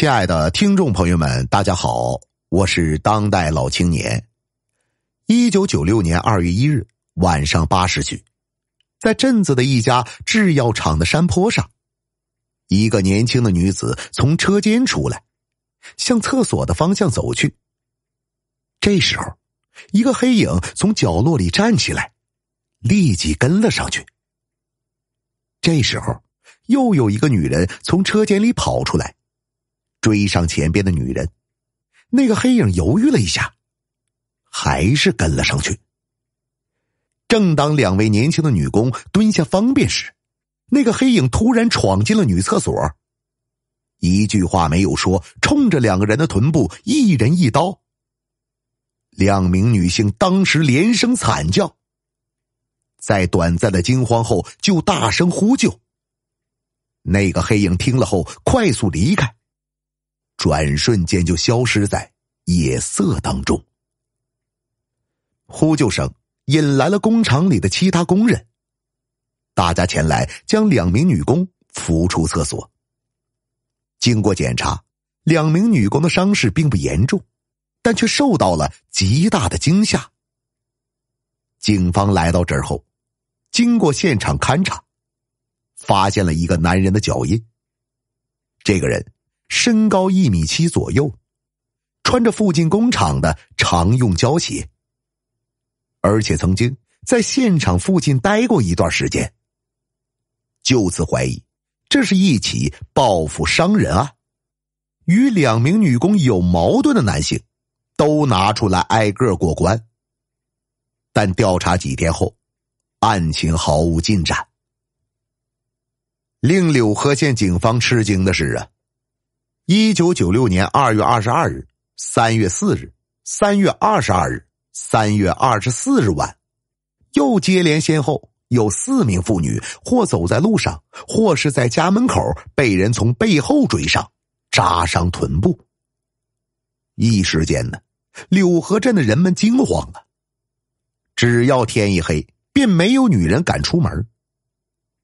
亲爱的听众朋友们，大家好，我是当代老青年。一九九六年二月一日晚上八时许，在镇子的一家制药厂的山坡上，一个年轻的女子从车间出来，向厕所的方向走去。这时候，一个黑影从角落里站起来，立即跟了上去。这时候，又有一个女人从车间里跑出来。追上前边的女人，那个黑影犹豫了一下，还是跟了上去。正当两位年轻的女工蹲下方便时，那个黑影突然闯进了女厕所，一句话没有说，冲着两个人的臀部一人一刀。两名女性当时连声惨叫，在短暂的惊慌后就大声呼救。那个黑影听了后快速离开。转瞬间就消失在夜色当中。呼救声引来了工厂里的其他工人，大家前来将两名女工扶出厕所。经过检查，两名女工的伤势并不严重，但却受到了极大的惊吓。警方来到这儿后，经过现场勘查，发现了一个男人的脚印。这个人。身高一米七左右，穿着附近工厂的常用胶鞋，而且曾经在现场附近待过一段时间。就此怀疑，这是一起报复伤人案，与两名女工有矛盾的男性，都拿出来挨个过关。但调查几天后，案情毫无进展。令柳河县警方吃惊的是啊。一九九六年二月二十二日、三月四日、三月二十二日、三月二十四日晚，又接连先后有四名妇女，或走在路上，或是在家门口，被人从背后追上，扎伤臀部。一时间呢，柳河镇的人们惊慌了，只要天一黑，便没有女人敢出门，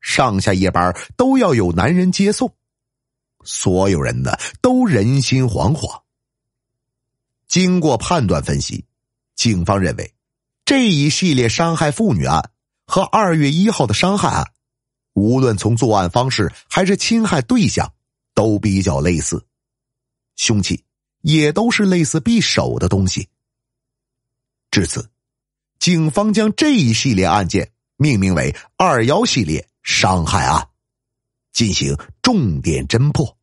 上下夜班都要有男人接送。所有人呢都人心惶惶。经过判断分析，警方认为这一系列伤害妇女案和二月一号的伤害案，无论从作案方式还是侵害对象，都比较类似，凶器也都是类似匕首的东西。至此，警方将这一系列案件命名为“二幺系列伤害案”，进行重点侦破。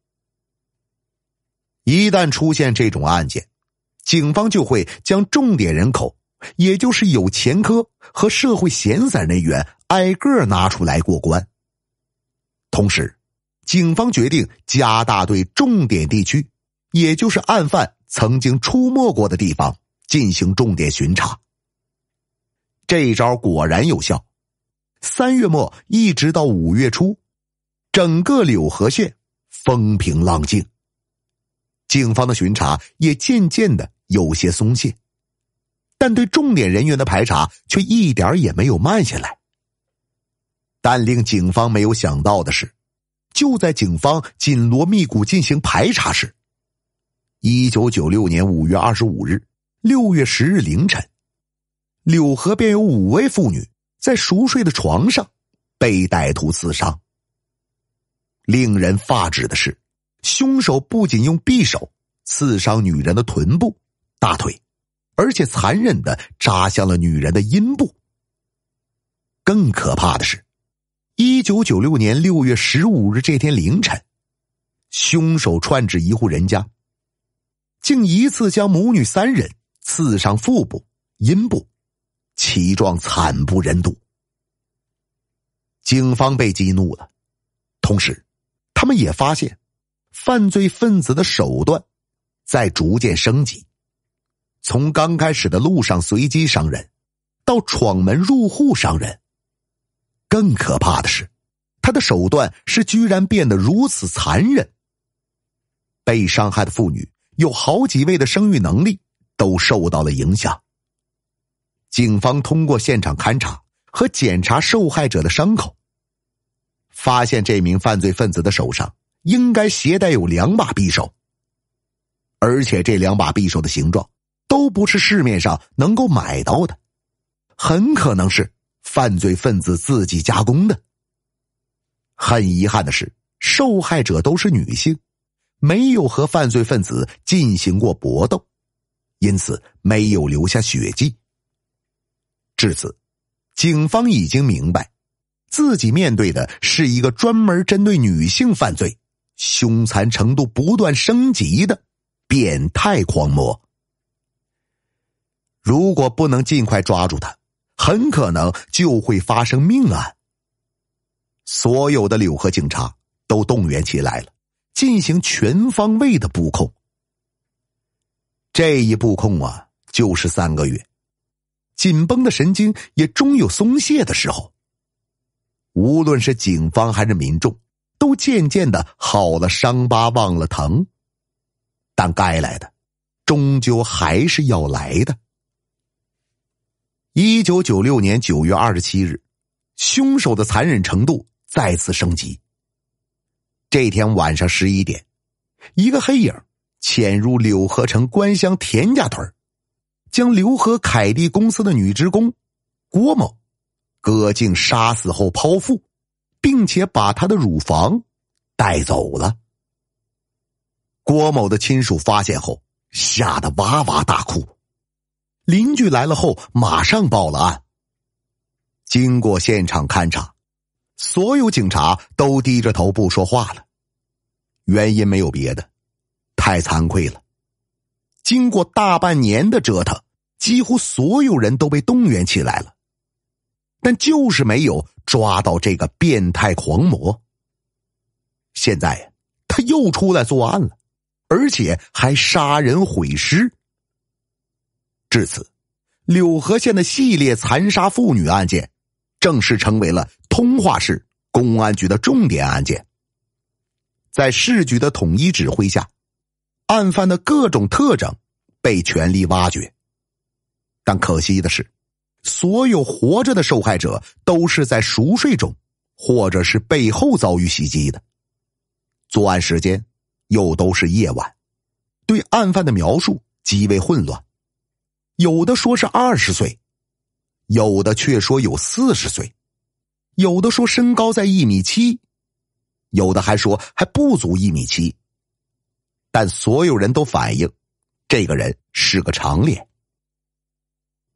一旦出现这种案件，警方就会将重点人口，也就是有前科和社会闲散人员挨个拿出来过关。同时，警方决定加大对重点地区，也就是案犯曾经出没过的地方进行重点巡查。这一招果然有效，三月末一直到五月初，整个柳河县风平浪静。警方的巡查也渐渐的有些松懈，但对重点人员的排查却一点也没有慢下来。但令警方没有想到的是，就在警方紧锣密鼓进行排查时，一九九六年五月二十五日、六月十日凌晨，柳河便有五位妇女在熟睡的床上被歹徒刺伤。令人发指的是。凶手不仅用匕首刺伤女人的臀部、大腿，而且残忍的扎向了女人的阴部。更可怕的是，一九九六年六月十五日这天凌晨，凶手窜至一户人家，竟一次将母女三人刺伤腹部、阴部，其状惨不忍睹。警方被激怒了，同时，他们也发现。犯罪分子的手段在逐渐升级，从刚开始的路上随机伤人，到闯门入户伤人。更可怕的是，他的手段是居然变得如此残忍。被伤害的妇女有好几位的生育能力都受到了影响。警方通过现场勘查和检查受害者的伤口，发现这名犯罪分子的手上。应该携带有两把匕首，而且这两把匕首的形状都不是市面上能够买到的，很可能是犯罪分子自己加工的。很遗憾的是，受害者都是女性，没有和犯罪分子进行过搏斗，因此没有留下血迹。至此，警方已经明白，自己面对的是一个专门针对女性犯罪。凶残程度不断升级的变态狂魔，如果不能尽快抓住他，很可能就会发生命案。所有的柳河警察都动员起来了，进行全方位的布控。这一布控啊，就是三个月，紧绷的神经也终有松懈的时候。无论是警方还是民众。都渐渐的好了，伤疤忘了疼，但该来的终究还是要来的。一九九六年九月二十七日，凶手的残忍程度再次升级。这天晚上十一点，一个黑影潜入柳河城官乡田家屯，将刘河凯蒂公司的女职工郭某、葛静杀死后剖腹。并且把他的乳房带走了。郭某的亲属发现后，吓得哇哇大哭。邻居来了后，马上报了案。经过现场勘查，所有警察都低着头不说话了。原因没有别的，太惭愧了。经过大半年的折腾，几乎所有人都被动员起来了，但就是没有。抓到这个变态狂魔，现在他又出来作案了，而且还杀人毁尸。至此，柳河县的系列残杀妇女案件，正式成为了通化市公安局的重点案件。在市局的统一指挥下，案犯的各种特征被全力挖掘，但可惜的是。所有活着的受害者都是在熟睡中，或者是背后遭遇袭击的。作案时间又都是夜晚。对案犯的描述极为混乱，有的说是二十岁，有的却说有四十岁，有的说身高在一米七，有的还说还不足一米七。但所有人都反映，这个人是个长脸。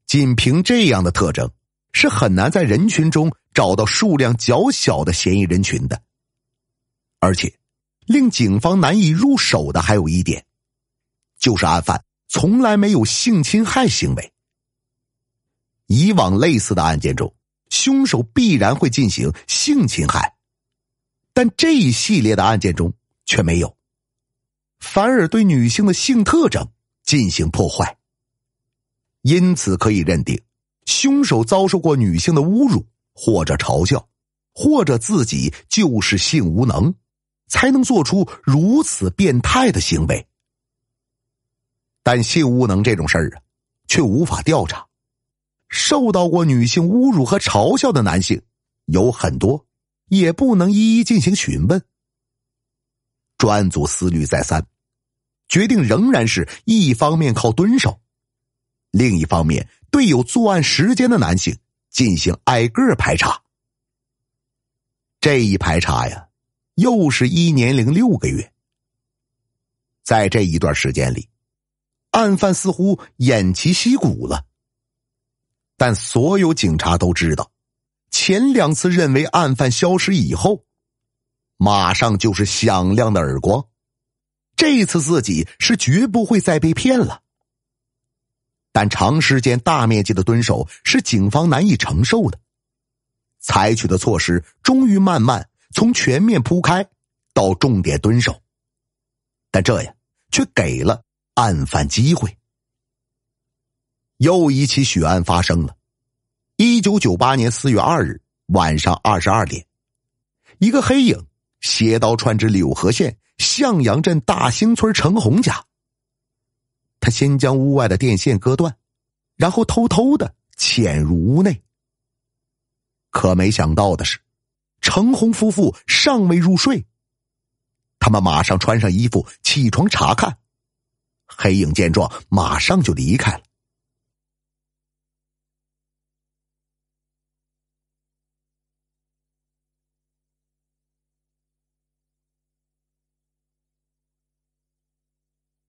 仅凭这样的特征，是很难在人群中找到数量较小的嫌疑人群的。而且，令警方难以入手的还有一点，就是案犯从来没有性侵害行为。以往类似的案件中，凶手必然会进行性侵害，但这一系列的案件中却没有，反而对女性的性特征进行破坏。因此可以认定，凶手遭受过女性的侮辱或者嘲笑，或者自己就是性无能，才能做出如此变态的行为。但性无能这种事儿啊，却无法调查。受到过女性侮辱和嘲笑的男性有很多，也不能一一进行询问。专案组思虑再三，决定仍然是一方面靠蹲守。另一方面，对有作案时间的男性进行挨个排查。这一排查呀，又是一年零六个月。在这一段时间里，案犯似乎偃旗息鼓了。但所有警察都知道，前两次认为案犯消失以后，马上就是响亮的耳光。这次自己是绝不会再被骗了。但长时间、大面积的蹲守是警方难以承受的，采取的措施终于慢慢从全面铺开到重点蹲守，但这呀却给了案犯机会。又一起血案发生了，一九九八年四月二日晚上二十二点，一个黑影斜刀窜至柳河县向阳镇大兴村程红家。他先将屋外的电线割断，然后偷偷的潜入屋内。可没想到的是，程红夫妇尚未入睡，他们马上穿上衣服起床查看。黑影见状，马上就离开了。